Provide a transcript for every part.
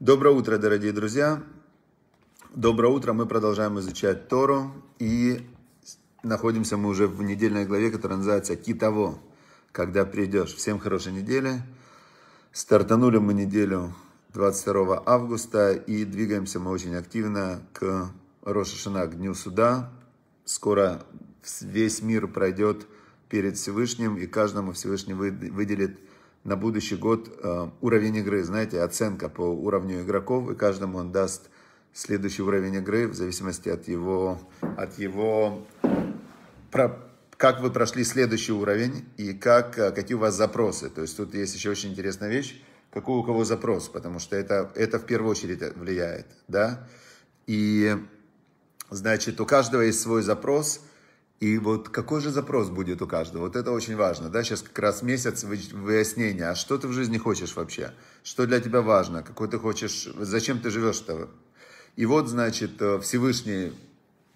Доброе утро, дорогие друзья. Доброе утро. Мы продолжаем изучать Тору. И находимся мы уже в недельной главе, которая называется «Китово». Когда придешь. Всем хорошей недели. Стартанули мы неделю 22 августа и двигаемся мы очень активно к Рошашина, к Дню Суда. Скоро весь мир пройдет перед Всевышним, и каждому Всевышний выделит на будущий год э, уровень игры, знаете, оценка по уровню игроков, и каждому он даст следующий уровень игры в зависимости от его, от его про, как вы прошли следующий уровень и как, э, какие у вас запросы. То есть тут есть еще очень интересная вещь, какой у кого запрос, потому что это, это в первую очередь влияет, да. И, значит, у каждого есть свой запрос – и вот какой же запрос будет у каждого? Вот это очень важно, да? Сейчас как раз месяц выяснения, а что ты в жизни хочешь вообще? Что для тебя важно? Какой ты хочешь? Зачем ты живешь-то? И вот, значит, э, Всевышний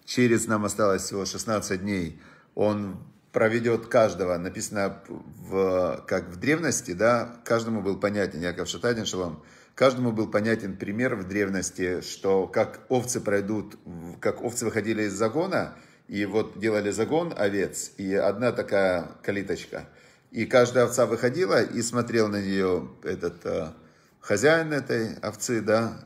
через нам осталось всего 16 дней. Он проведет каждого, написано в, как в древности, да, каждому был понятен, Яков Шатадин Шалом, каждому был понятен пример в древности, что как овцы пройдут, как овцы выходили из загона – и вот делали загон овец, и одна такая калиточка. И каждая овца выходила и смотрел на нее этот э, хозяин этой овцы, да,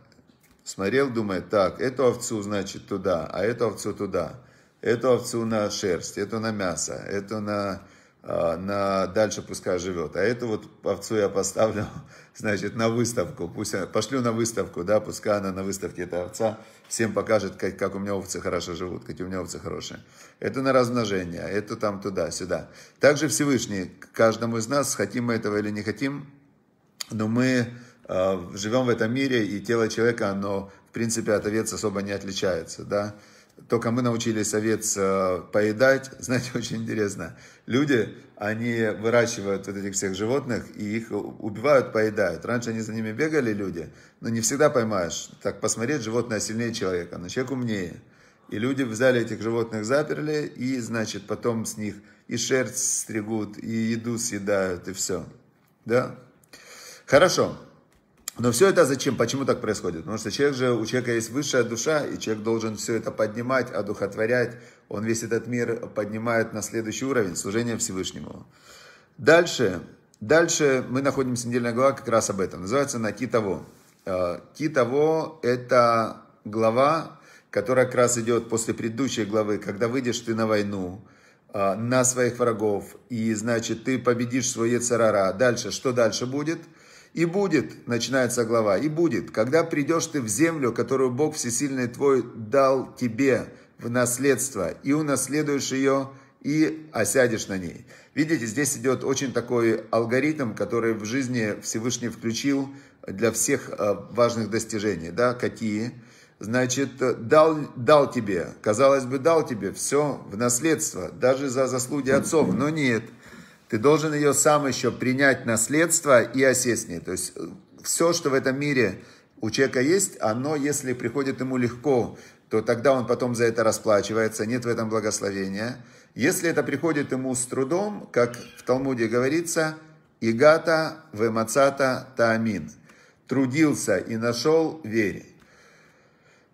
смотрел, думает, так, эту овцу, значит, туда, а эту овцу туда, эту овцу на шерсть, эту на мясо, эту на а, на дальше пускай живет. А эту вот овцу я поставлю, значит, на выставку. Пусть я пошлю на выставку, да, пускай она на выставке, эта овца, всем покажет, как, как у меня овцы хорошо живут, какие у меня овцы хорошие. Это на размножение, это там туда-сюда. Также Всевышний, каждому из нас, хотим мы этого или не хотим, но мы э, живем в этом мире, и тело человека, оно, в принципе, от овец особо не отличается, да только мы научили овец э, поедать. Знаете, очень интересно. Люди, они выращивают вот этих всех животных и их убивают, поедают. Раньше они за ними бегали, люди, но не всегда поймаешь. Так посмотреть, животное сильнее человека, но человек умнее. И люди взяли этих животных, заперли, и, значит, потом с них и шерсть стригут, и еду съедают, и все. Да? Хорошо. Но все это зачем? Почему так происходит? Потому что человек же, у человека есть высшая душа, и человек должен все это поднимать, одухотворять. Он весь этот мир поднимает на следующий уровень служение Всевышнему. Дальше, дальше мы находимся, недельная глава как раз об этом. Называется «На Китово». Э, Китово – это глава, которая как раз идет после предыдущей главы, когда выйдешь ты на войну, э, на своих врагов, и, значит, ты победишь свое царара. Дальше, что дальше будет – «И будет», — начинается глава, «и будет, когда придешь ты в землю, которую Бог Всесильный твой дал тебе в наследство, и унаследуешь ее, и осядешь на ней». Видите, здесь идет очень такой алгоритм, который в жизни Всевышний включил для всех э, важных достижений. Да? Какие? Значит, дал, дал тебе, казалось бы, дал тебе все в наследство, даже за заслуги отцов, но нет – ты должен ее сам еще принять наследство и осесть в ней. То есть э, все, что в этом мире у человека есть, оно, если приходит ему легко, то тогда он потом за это расплачивается, нет в этом благословения. Если это приходит ему с трудом, как в Талмуде говорится, «Игата вемацата таамин» – «трудился и нашел, верь».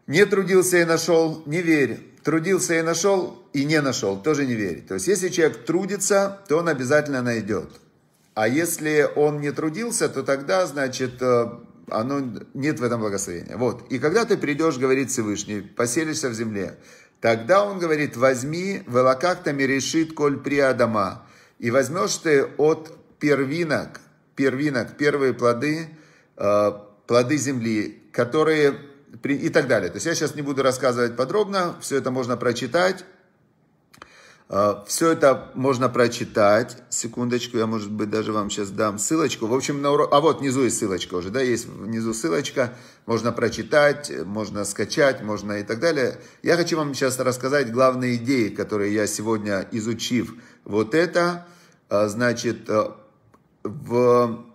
«Не трудился и нашел, не верь» трудился и нашел, и не нашел, тоже не верит. То есть, если человек трудится, то он обязательно найдет. А если он не трудился, то тогда, значит, э, оно нет в этом благословения. Вот. И когда ты придешь, говорит Всевышний, поселишься в земле, тогда он говорит, возьми велакактами решит коль при Адама. И возьмешь ты от первинок, первинок, первые плоды, э, плоды земли, которые и так далее. То есть я сейчас не буду рассказывать подробно, все это можно прочитать. А, все это можно прочитать. Секундочку, я, может быть, даже вам сейчас дам ссылочку. В общем, на урок... А вот внизу есть ссылочка уже, да, есть внизу ссылочка. Можно прочитать, можно скачать, можно и так далее. Я хочу вам сейчас рассказать главные идеи, которые я сегодня, изучив вот это, а, значит, а, в...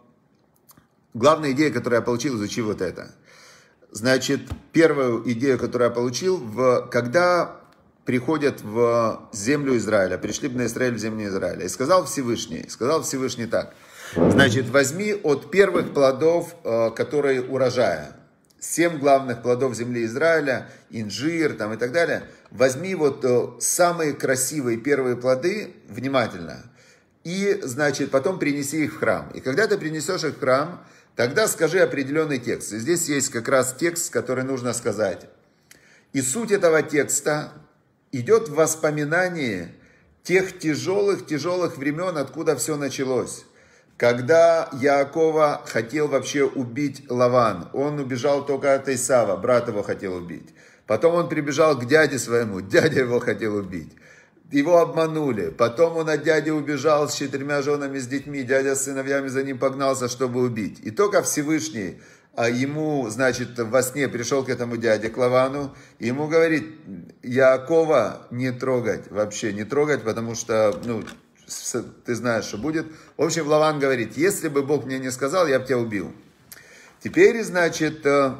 Главная идея, которую я получил, изучив вот это – Значит, первую идею, которую я получил, в, когда приходят в землю Израиля, пришли на Израиль в землю Израиля. И сказал Всевышний, сказал Всевышний так, значит, возьми от первых плодов, э, которые урожая, семь главных плодов земли Израиля, инжир там и так далее, возьми вот э, самые красивые первые плоды внимательно, и, значит, потом принеси их в храм. И когда ты принесешь их в храм, Тогда скажи определенный текст. И здесь есть как раз текст, который нужно сказать. И суть этого текста идет в воспоминании тех тяжелых-тяжелых времен, откуда все началось. Когда Яакова хотел вообще убить Лаван, он убежал только от Исава, брат его хотел убить. Потом он прибежал к дяде своему, дядя его хотел убить. Его обманули. Потом он от дяди убежал с четырьмя женами, с детьми. Дядя с сыновьями за ним погнался, чтобы убить. И только Всевышний а ему, значит, во сне пришел к этому дяде, к Лавану, и ему говорит, Якова не трогать, вообще не трогать, потому что, ну, ты знаешь, что будет. В общем, Лаван говорит, если бы Бог мне не сказал, я бы тебя убил. Теперь, значит, э,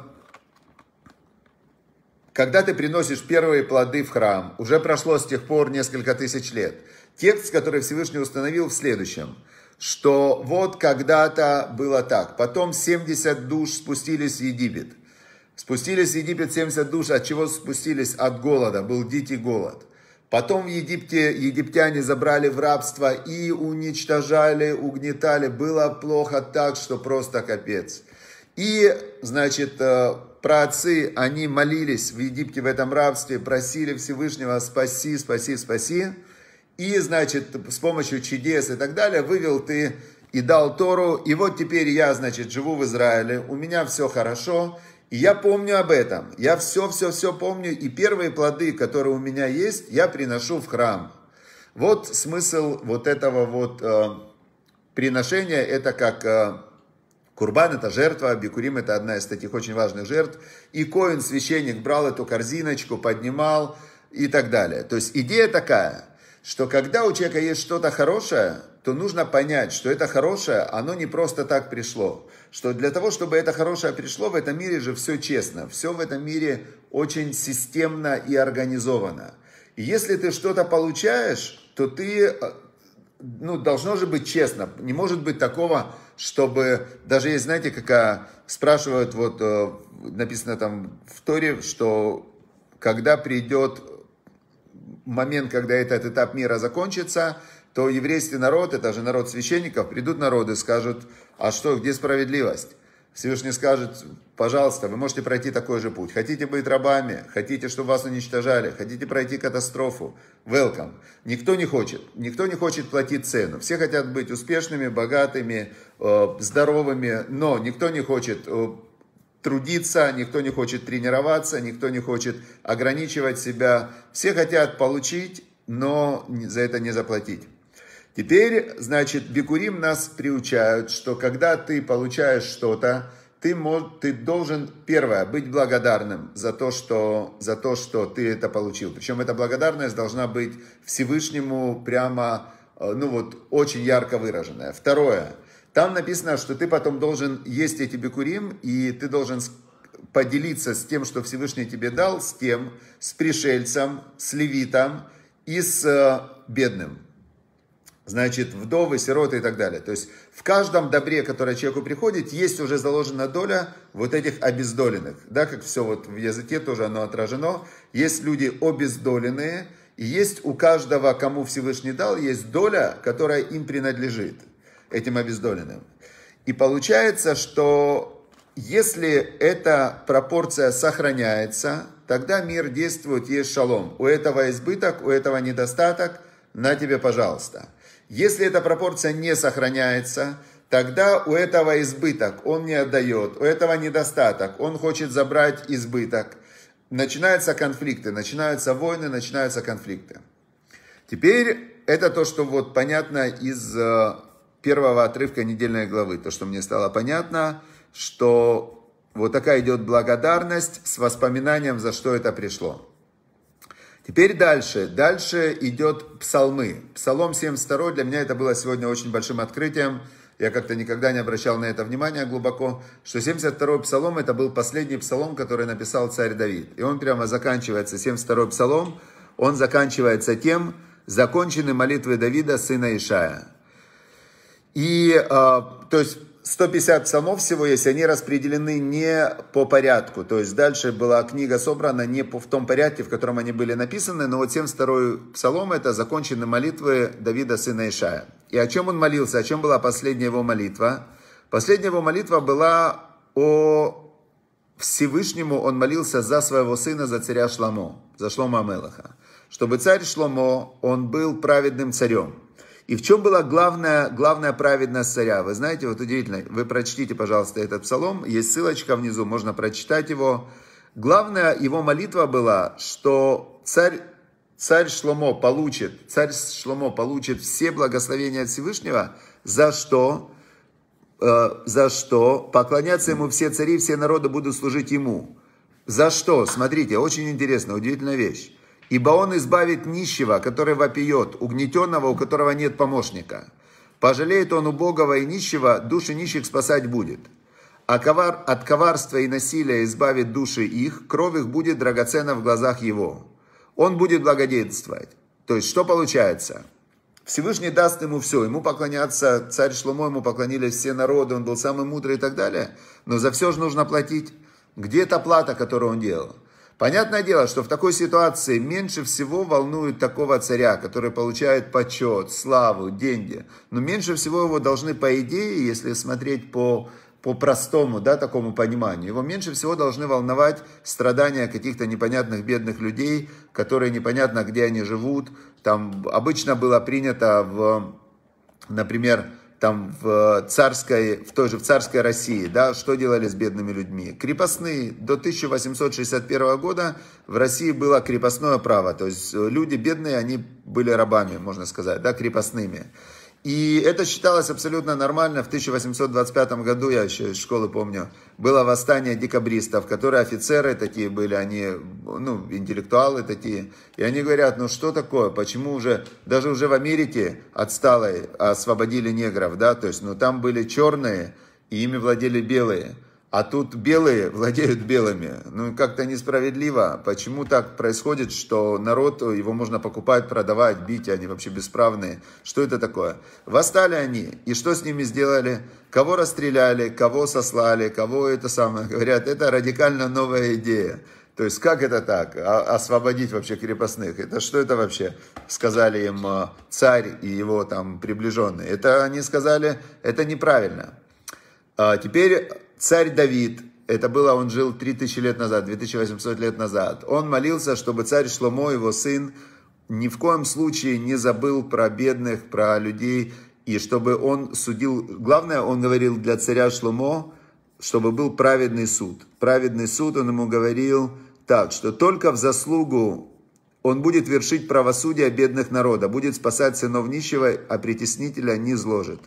когда ты приносишь первые плоды в храм, уже прошло с тех пор несколько тысяч лет. Текст, который Всевышний установил в следующем, что вот когда-то было так, потом 70 душ спустились в Египет. Спустились в Египет 70 душ, от чего спустились? От голода, был дикий голод. Потом в Египте египтяне забрали в рабство и уничтожали, угнетали. Было плохо так, что просто капец. И, значит, э, праотцы, они молились в Египте в этом рабстве, просили Всевышнего «спаси, спаси, спаси». И, значит, с помощью чудес и так далее вывел ты и дал Тору. И вот теперь я, значит, живу в Израиле, у меня все хорошо, и я помню об этом. Я все-все-все помню, и первые плоды, которые у меня есть, я приношу в храм. Вот смысл вот этого вот э, приношения, это как... Э, Курбан – это жертва, Бикурим – это одна из таких очень важных жертв. И Коин, священник, брал эту корзиночку, поднимал и так далее. То есть идея такая, что когда у человека есть что-то хорошее, то нужно понять, что это хорошее, оно не просто так пришло. Что для того, чтобы это хорошее пришло, в этом мире же все честно. Все в этом мире очень системно и организовано. И если ты что-то получаешь, то ты, э, ну, должно же быть честно. Не может быть такого, чтобы, даже есть, знаете, какая, спрашивают, вот э, написано там в Торе, что когда придет момент, когда этот этап мира закончится, то еврейский народ, это же народ священников, придут народы, скажут, а что, где справедливость? Всевышний скажет, пожалуйста, вы можете пройти такой же путь. Хотите быть рабами, хотите, чтобы вас уничтожали, хотите пройти катастрофу. Welcome. Никто не хочет. Никто не хочет платить цену. Все хотят быть успешными, богатыми, Э, здоровыми, но никто не хочет э, трудиться, никто не хочет тренироваться, никто не хочет ограничивать себя. Все хотят получить, но за это не заплатить. Теперь, значит, Бикурим нас приучают, что когда ты получаешь что-то, ты, мож, ты должен, первое, быть благодарным за то, что, за то, что ты это получил. Причем эта благодарность должна быть Всевышнему прямо, э, ну вот, очень ярко выраженная. Второе – там написано, что ты потом должен есть эти бекурим, и ты должен поделиться с тем, что Всевышний тебе дал, с тем, с пришельцем, с левитом и с э, бедным. Значит, вдовы, сироты и так далее. То есть в каждом добре, которое человеку приходит, есть уже заложена доля вот этих обездоленных. Да, как все вот в языке тоже оно отражено. Есть люди обездоленные, и есть у каждого, кому Всевышний дал, есть доля, которая им принадлежит этим обездоленным. И получается, что если эта пропорция сохраняется, тогда мир действует, есть шалом. У этого избыток, у этого недостаток, на тебе, пожалуйста. Если эта пропорция не сохраняется, тогда у этого избыток, он не отдает, у этого недостаток, он хочет забрать избыток. Начинаются конфликты, начинаются войны, начинаются конфликты. Теперь это то, что вот понятно из э, первого отрывка недельной главы. То, что мне стало понятно, что вот такая идет благодарность с воспоминанием, за что это пришло. Теперь дальше. Дальше идет псалмы. Псалом 72 для меня это было сегодня очень большим открытием. Я как-то никогда не обращал на это внимания глубоко, что 72-й псалом это был последний псалом, который написал царь Давид. И он прямо заканчивается, 72-й псалом, он заканчивается тем, закончены молитвы Давида, сына Ишая. И, э, то есть, 150 псалмов всего есть, они распределены не по порядку. То есть дальше была книга собрана не по, в том порядке, в котором они были написаны, но вот 72-й псалом – это закончены молитвы Давида, сына Ишая. И о чем он молился, о чем была последняя его молитва? Последняя его молитва была о Всевышнему, он молился за своего сына, за царя Шламо, за Шлома Амелаха. Чтобы царь Шломо, он был праведным царем. И в чем была главная, главная праведность царя? Вы знаете, вот удивительно, вы прочтите, пожалуйста, этот псалом, есть ссылочка внизу, можно прочитать его. Главная его молитва была, что царь, царь Шломо получит, царь Шломо получит все благословения от Всевышнего, за что? Э, за что? Поклоняться ему все цари, все народы будут служить ему. За что? Смотрите, очень интересная, удивительная вещь. Ибо он избавит нищего, который вопиет, угнетенного, у которого нет помощника. Пожалеет он убогого и нищего, души нищих спасать будет. А ковар, от коварства и насилия избавит души их, кровь их будет драгоценна в глазах его. Он будет благодетельствовать. То есть, что получается? Всевышний даст ему все, ему поклоняться царь Шломо, ему поклонились все народы, он был самый мудрый и так далее, но за все же нужно платить. Где эта плата, которую он делал? Понятное дело, что в такой ситуации меньше всего волнует такого царя, который получает почет, славу, деньги. Но меньше всего его должны, по идее, если смотреть по по простому, да, такому пониманию. Его меньше всего должны волновать страдания каких-то непонятных бедных людей, которые непонятно, где они живут. Там обычно было принято в, например, там в царской, в той же в царской России, да, что делали с бедными людьми? Крепостные. До 1861 года в России было крепостное право, то есть люди бедные, они были рабами, можно сказать, да, крепостными. И это считалось абсолютно нормально. В 1825 году, я еще из школы помню, было восстание декабристов, которые офицеры такие были, они, ну, интеллектуалы такие. И они говорят, ну что такое, почему уже, даже уже в Америке отсталой освободили негров, да, то есть, ну там были черные, и ими владели белые. А тут белые владеют белыми. Ну, как-то несправедливо. Почему так происходит, что народ, э, его можно покупать, продавать, бить, они вообще бесправные? Что это такое? Восстали они. И что с ними сделали? Кого расстреляли, кого сослали, кого это самое. Говорят, это радикально новая идея. То есть, как это так? А, освободить вообще крепостных? Это что это вообще? Сказали им э, царь и его там приближенные. Это они сказали, это неправильно. А теперь царь Давид, это было, он жил 3000 лет назад, 2800 лет назад, он молился, чтобы царь Шломо, его сын, ни в коем случае не забыл про бедных, про людей, и чтобы он судил, главное, он говорил для царя Шломо, чтобы был праведный суд. Праведный суд, он ему говорил так, что только в заслугу он будет вершить правосудие бедных народа, будет спасать сынов нищего, а притеснителя не зложит.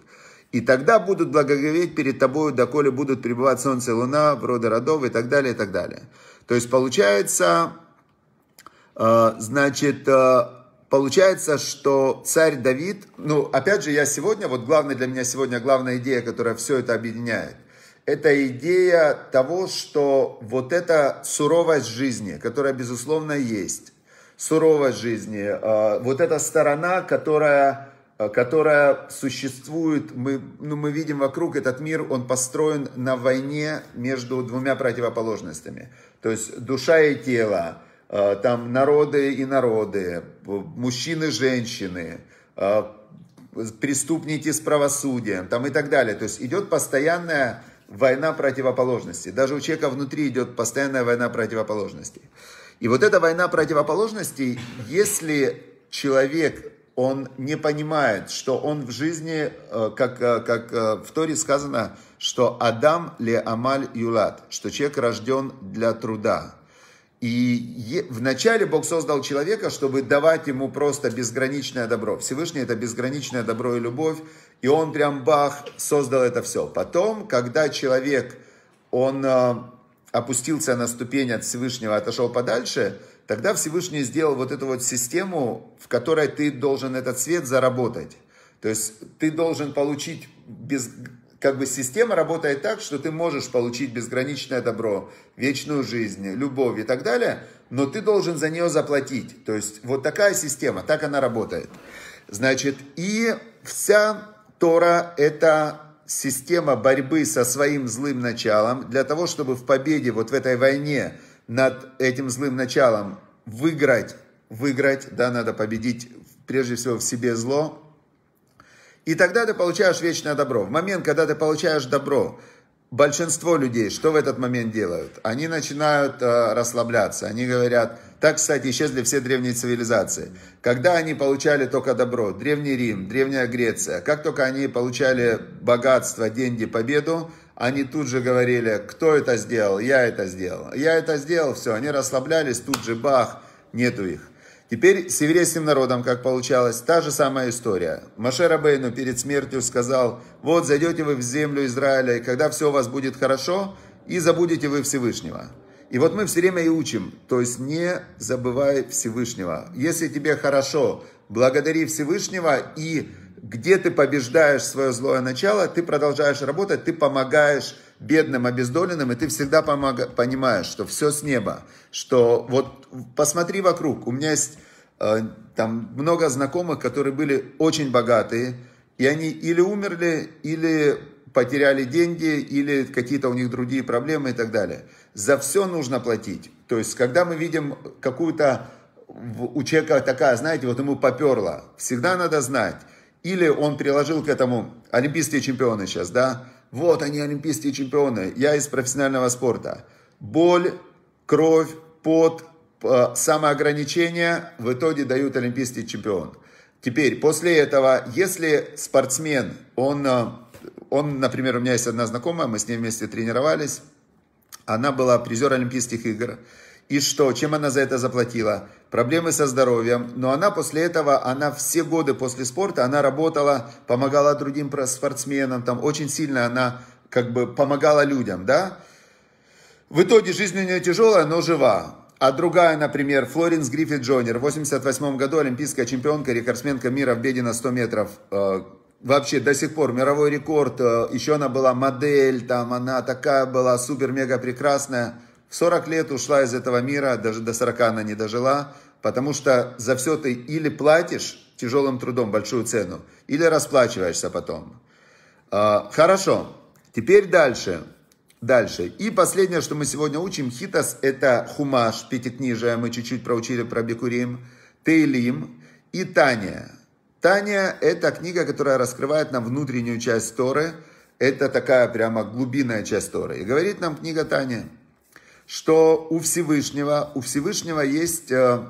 И тогда будут благоговеть перед тобою, доколе будут пребывать солнце, луна, рода родов и так далее, и так далее. То есть получается, э, значит, э, получается, что царь Давид, ну, опять же, я сегодня, вот главная для меня сегодня, главная идея, которая все это объединяет, это идея того, что вот эта суровость жизни, которая, безусловно, есть, суровость жизни, э, вот эта сторона, которая Э, которая существует, мы, ну, мы видим вокруг этот мир, он построен на войне между двумя противоположностями. То есть душа и тело, э, там народы и народы, э, мужчины и женщины, преступники с правосудием там и так далее. То есть идет постоянная война противоположностей. Даже у человека внутри идет постоянная война противоположностей. И вот эта война противоположностей, если человек он не понимает, что он в жизни, э, как, э, как э, в Торе сказано, что Адам ле амаль юлат, что человек рожден для труда. И вначале Бог создал человека, чтобы давать ему просто безграничное добро. Всевышний это безграничное добро и любовь. И он прям бах, создал это все. Потом, когда человек, он опустился на ступень от Всевышнего, отошел подальше – Тогда Всевышний сделал вот эту вот систему, в которой ты должен этот свет заработать. То есть ты должен получить без... Как бы система работает так, что ты можешь получить безграничное добро, вечную жизнь, любовь и так далее, но ты должен за нее заплатить. То есть вот такая система, так она работает. Значит, и вся Тора – это система борьбы со своим злым началом для того, чтобы в победе вот в этой войне – над этим злым началом выиграть, выиграть, да, надо победить прежде всего в себе зло. И тогда ты получаешь вечное добро. В момент, когда ты получаешь добро, большинство людей, что в этот момент делают? Они начинают э, расслабляться, они говорят, так, кстати, исчезли все древние цивилизации. Когда они получали только добро, Древний Рим, Древняя Греция, как только они получали богатство, деньги, победу, они тут же говорили, кто это сделал, я это сделал, я это сделал, все, они расслаблялись, тут же бах, нету их. Теперь с еврейским народом, как получалось, та же самая история. Маше Рабейну перед смертью сказал, вот зайдете вы в землю Израиля, и когда все у вас будет хорошо, и забудете вы Всевышнего. И вот мы все время и учим, то есть не забывай Всевышнего. Если тебе хорошо, благодари Всевышнего и где ты побеждаешь свое злое начало, ты продолжаешь работать, ты помогаешь бедным, обездоленным, и ты всегда помог... понимаешь, что все с неба, что вот посмотри вокруг, у меня есть э, там много знакомых, которые были очень богатые, и они или умерли, или потеряли деньги, или какие-то у них другие проблемы и так далее. За все нужно платить. То есть, когда мы видим какую-то у человека такая, знаете, вот ему поперло, всегда надо знать, или он приложил к этому олимпийские чемпионы сейчас, да? Вот они, олимпийские чемпионы. Я из профессионального спорта. Боль, кровь, пот, э, самоограничения в итоге дают олимпийский чемпион. Теперь, после этого, если спортсмен, он, э, он, например, у меня есть одна знакомая, мы с ней вместе тренировались, она была призер Олимпийских игр. И что, чем она за это заплатила? Проблемы со здоровьем. Но она после этого, она все годы после спорта, она работала, помогала другим спортсменам, там очень сильно она как бы помогала людям, да? В итоге жизнь у нее тяжелая, но жива. А другая, например, Флоренс Гриффит Джонер, в 88 году олимпийская чемпионка, рекордсменка мира в беде на 100 метров. Э, вообще до сих пор мировой рекорд, э, еще она была модель, там она такая была супер-мега прекрасная. В 40 лет ушла из этого мира, даже до 40 она не дожила, потому что за все ты или платишь тяжелым трудом большую цену, или расплачиваешься потом. А, хорошо, теперь дальше. Дальше. И последнее, что мы сегодня учим, хитас – это хумаш, пятикнижие, мы чуть-чуть проучили про Бекурим, Тейлим и Таня. Таня – это книга, которая раскрывает нам внутреннюю часть Торы, это такая прямо глубинная часть Торы. И говорит нам книга Таня – что у Всевышнего, у Всевышнего есть э,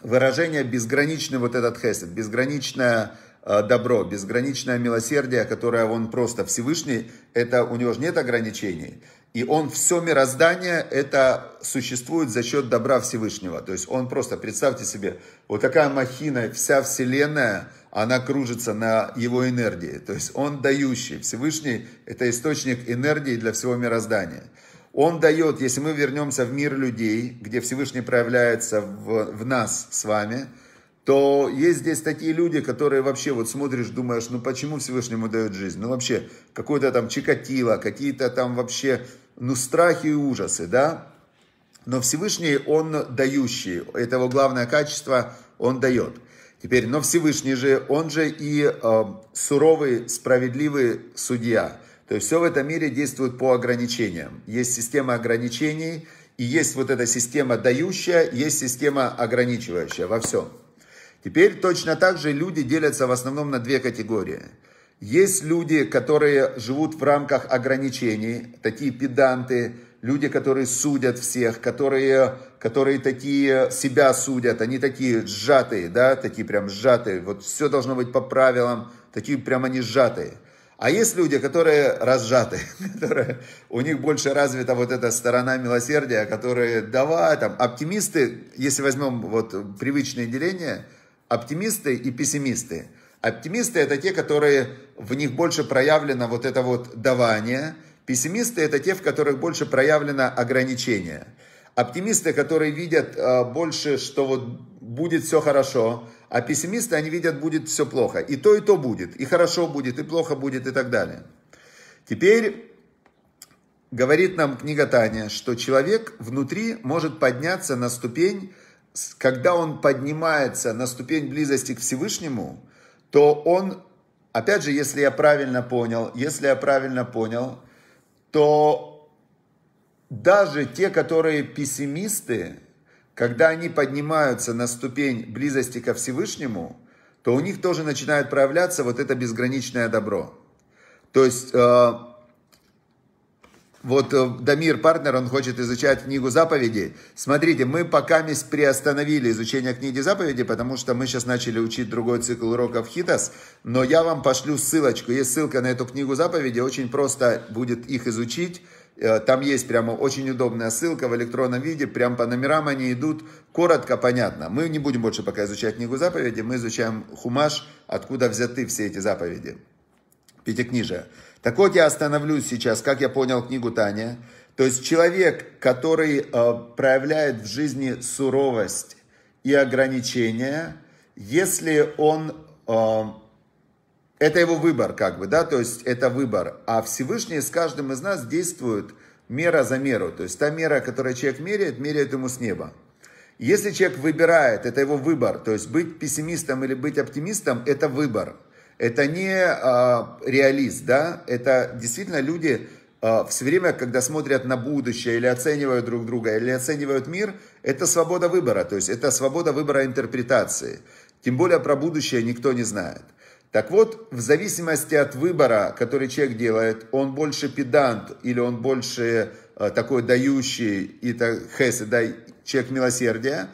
выражение безграничный вот этот хесед, безграничное э, добро, безграничное милосердие, которое он просто Всевышний, это у него же нет ограничений. И он все мироздание, это существует за счет добра Всевышнего. То есть он просто, представьте себе, вот такая махина, вся Вселенная, она кружится на его энергии. То есть он дающий. Всевышний – это источник энергии для всего мироздания. Он дает, если мы вернемся в мир людей, где Всевышний проявляется в, в нас с вами, то есть здесь такие люди, которые вообще вот смотришь, думаешь, ну почему Всевышнему дает жизнь? Ну вообще, какой-то там Чикатило, какие-то там вообще, ну страхи и ужасы, да? Но Всевышний, он дающий, это его главное качество, он дает. Теперь, но Всевышний же, он же и э, суровый, справедливый судья – то есть все в этом мире действует по ограничениям. Есть система ограничений, и есть вот эта система дающая, есть система ограничивающая во всем. Теперь точно так же люди делятся в основном на две категории. Есть люди, которые живут в рамках ограничений, такие педанты, люди, которые судят всех, которые, которые такие себя судят, они такие сжатые, да, такие прям сжатые, вот все должно быть по правилам, такие прям они сжатые – а есть люди, которые разжаты, которые, у них больше развита вот эта сторона милосердия, которые давай, там, оптимисты, если возьмем вот привычное деление, оптимисты и пессимисты. Оптимисты это те, которые, в них больше проявлено вот это вот давание, пессимисты это те, в которых больше проявлено ограничение. Оптимисты, которые видят э, больше, что вот будет все хорошо, а пессимисты, они видят, будет все плохо. И то, и то будет, и хорошо будет, и плохо будет, и так далее. Теперь говорит нам книга Таня, что человек внутри может подняться на ступень, когда он поднимается на ступень близости к Всевышнему, то он, опять же, если я правильно понял, если я правильно понял, то даже те, которые пессимисты, когда они поднимаются на ступень близости ко Всевышнему, то у них тоже начинает проявляться вот это безграничное добро. То есть, э, вот э, Дамир, партнер, он хочет изучать книгу заповедей. Смотрите, мы пока приостановили изучение книги заповедей, потому что мы сейчас начали учить другой цикл уроков Хитас, но я вам пошлю ссылочку. Есть ссылка на эту книгу заповедей, очень просто будет их изучить. Э, там есть прямо очень удобная ссылка в электронном виде, прям по номерам они идут, коротко, понятно. Мы не будем больше пока изучать книгу заповеди, мы изучаем хумаш, откуда взяты все эти заповеди. Пятикнижие. Так вот я остановлюсь сейчас, как я понял книгу Таня. То есть человек, который э, проявляет в жизни суровость и ограничения, если он э, это его выбор, как бы, да, то есть это выбор. А Всевышний с каждым из нас действует мера за меру. То есть та мера, которую человек меряет, меряет ему с неба. Если человек выбирает, это его выбор, то есть быть пессимистом или быть оптимистом, это выбор. Это не а, реалист, да, это действительно люди а, все время, когда смотрят на будущее или оценивают друг друга, или оценивают мир, это свобода выбора, то есть это свобода выбора интерпретации. Тем более про будущее никто не знает. Так вот, в зависимости от выбора, который человек делает, он больше педант или он больше э, такой дающий, и так, хес, да, человек милосердия,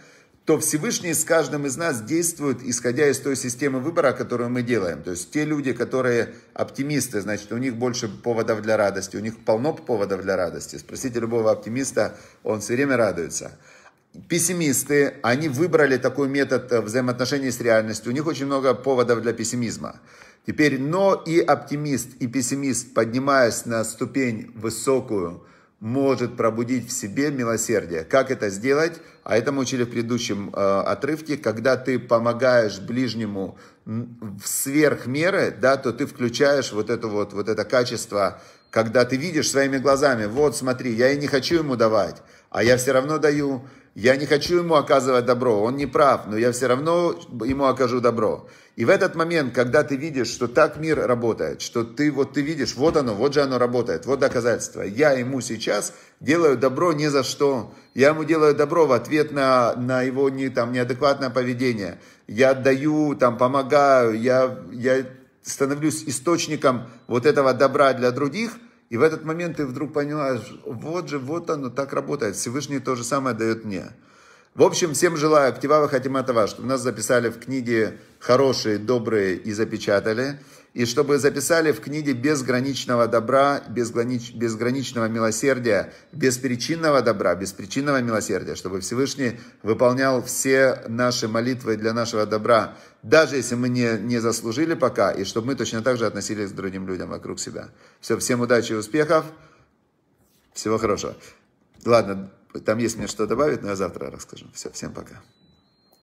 то Всевышний с каждым из нас действует, исходя из той системы выбора, которую мы делаем. То есть те люди, которые оптимисты, значит, у них больше поводов для радости, у них полно поводов для радости. Спросите любого оптимиста, он все время радуется пессимисты, они выбрали такой метод э, взаимоотношений с реальностью. У них очень много поводов для пессимизма. Теперь, но и оптимист, и пессимист, поднимаясь на ступень высокую, может пробудить в себе милосердие. Как это сделать? А это мы учили в предыдущем э, отрывке. Когда ты помогаешь ближнему сверх меры, да, то ты включаешь вот это вот, вот это качество, когда ты видишь своими глазами, вот смотри, я и не хочу ему давать, а я все равно даю. Я не хочу ему оказывать добро, он не прав, но я все равно ему окажу добро. И в этот момент, когда ты видишь, что так мир работает, что ты вот ты видишь, вот оно, вот же оно работает, вот доказательство. Я ему сейчас делаю добро ни за что. Я ему делаю добро в ответ на, на его не, там, неадекватное поведение. Я даю там, помогаю, я, я становлюсь источником вот этого добра для других – и в этот момент ты вдруг понимаешь, вот же, вот оно, так работает. Всевышний то же самое дает мне. В общем, всем желаю Ктивава Хатиматова, чтобы нас записали в книге хорошие, добрые и запечатали и чтобы записали в книге безграничного добра, безгранич, безграничного милосердия, беспричинного добра, беспричинного милосердия, чтобы Всевышний выполнял все наши молитвы для нашего добра, даже если мы не, не заслужили пока, и чтобы мы точно так же относились к другим людям вокруг себя. Все, всем удачи и успехов. Всего хорошего. Ладно, там есть мне что добавить, но я завтра расскажу. Все, всем пока.